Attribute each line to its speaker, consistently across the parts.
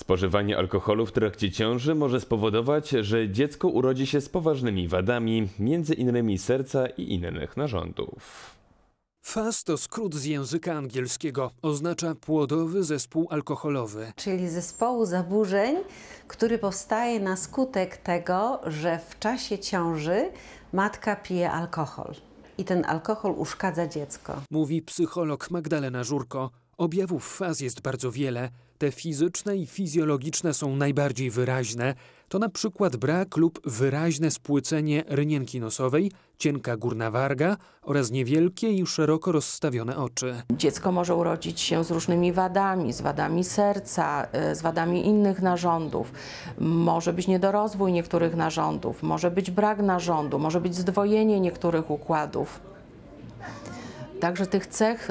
Speaker 1: Spożywanie alkoholu w trakcie ciąży może spowodować, że dziecko urodzi się z poważnymi wadami, między innymi serca i innych narządów. FAS to skrót z języka angielskiego. Oznacza płodowy zespół alkoholowy. Czyli
Speaker 2: zespołu zaburzeń, który powstaje na skutek tego, że w czasie ciąży matka pije alkohol. I ten alkohol uszkadza dziecko.
Speaker 1: Mówi psycholog Magdalena Żurko. Objawów faz jest bardzo wiele, te fizyczne i fizjologiczne są najbardziej wyraźne. To na przykład brak lub wyraźne spłycenie rynienki nosowej, cienka górna warga oraz niewielkie i szeroko rozstawione oczy.
Speaker 2: Dziecko może urodzić się z różnymi wadami, z wadami serca, e, z wadami innych narządów. Może być niedorozwój niektórych narządów, może być brak narządu, może być zdwojenie niektórych układów. Także tych cech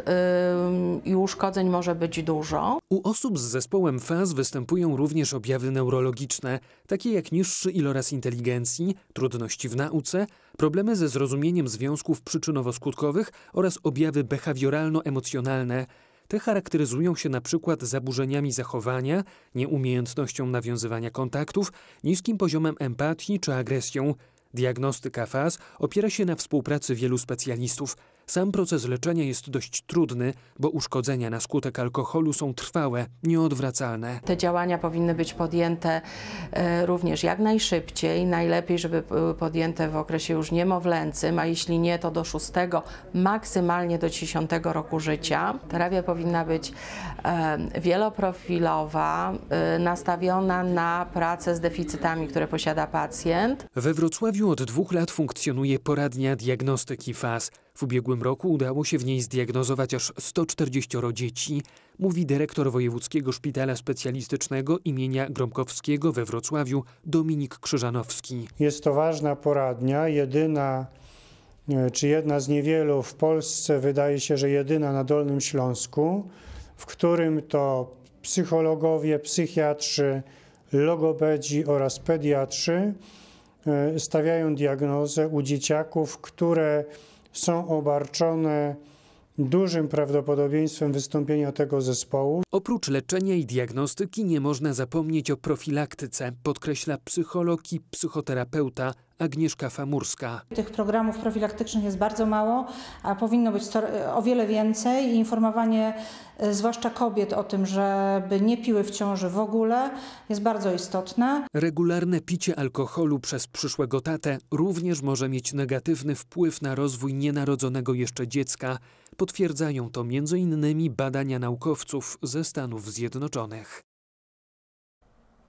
Speaker 2: i uszkodzeń może być dużo.
Speaker 1: U osób z zespołem FAS występują również objawy neurologiczne, takie jak niższy iloraz inteligencji, trudności w nauce, problemy ze zrozumieniem związków przyczynowo-skutkowych oraz objawy behawioralno-emocjonalne. Te charakteryzują się na przykład zaburzeniami zachowania, nieumiejętnością nawiązywania kontaktów, niskim poziomem empatii czy agresją. Diagnostyka FAS opiera się na współpracy wielu specjalistów. Sam proces leczenia jest dość trudny, bo uszkodzenia na skutek alkoholu są trwałe, nieodwracalne.
Speaker 2: Te działania powinny być podjęte e, również jak najszybciej, najlepiej, żeby były podjęte w okresie już niemowlęcym, a jeśli nie, to do szóstego, maksymalnie do dziesiątego roku życia. Terapia powinna być e, wieloprofilowa, e, nastawiona na pracę z deficytami, które posiada pacjent.
Speaker 1: We Wrocławiu od dwóch lat funkcjonuje poradnia diagnostyki FAS. W ubiegłym roku udało się w niej zdiagnozować aż 140 dzieci, mówi dyrektor Wojewódzkiego Szpitala Specjalistycznego imienia Gromkowskiego we Wrocławiu Dominik Krzyżanowski.
Speaker 3: Jest to ważna poradnia, jedyna e, czy jedna z niewielu w Polsce, wydaje się, że jedyna na Dolnym Śląsku, w którym to psychologowie, psychiatrzy, logopedzi oraz pediatrzy e, stawiają diagnozę u dzieciaków, które są obarczone dużym prawdopodobieństwem wystąpienia tego zespołu.
Speaker 1: Oprócz leczenia i diagnostyki nie można zapomnieć o profilaktyce, podkreśla psycholog i psychoterapeuta Agnieszka Famurska.
Speaker 2: Tych programów profilaktycznych jest bardzo mało, a powinno być o wiele więcej i informowanie e, zwłaszcza kobiet o tym, żeby nie piły w ciąży w ogóle jest bardzo istotne.
Speaker 1: Regularne picie alkoholu przez przyszłego tatę również może mieć negatywny wpływ na rozwój nienarodzonego jeszcze dziecka. Potwierdzają to m.in. badania naukowców ze Stanów Zjednoczonych.